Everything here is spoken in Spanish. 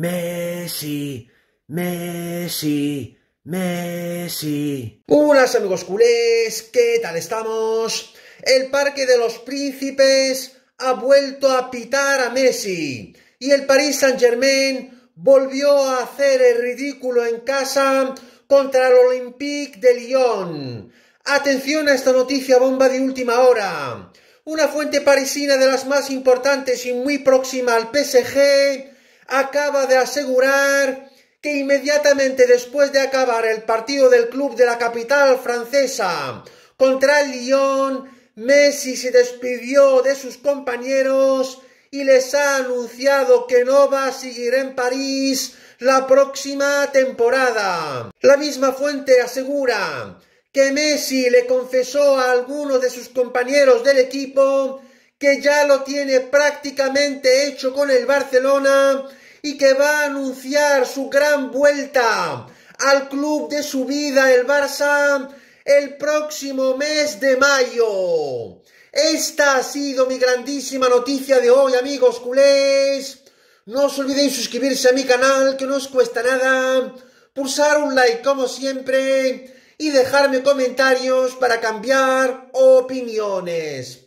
Messi, Messi, Messi. Hola amigos culés, ¿qué tal estamos? El Parque de los Príncipes ha vuelto a pitar a Messi y el Paris Saint-Germain volvió a hacer el ridículo en casa contra el Olympique de Lyon. Atención a esta noticia bomba de última hora. Una fuente parisina de las más importantes y muy próxima al PSG acaba de asegurar que inmediatamente después de acabar el partido del club de la capital francesa contra el Lyon, Messi se despidió de sus compañeros y les ha anunciado que no va a seguir en París la próxima temporada. La misma fuente asegura que Messi le confesó a algunos de sus compañeros del equipo que ya lo tiene prácticamente hecho con el Barcelona y que va a anunciar su gran vuelta al club de su vida, el Barça, el próximo mes de mayo. Esta ha sido mi grandísima noticia de hoy, amigos culés. No os olvidéis suscribirse a mi canal, que no os cuesta nada. Pulsar un like, como siempre. Y dejarme comentarios para cambiar opiniones.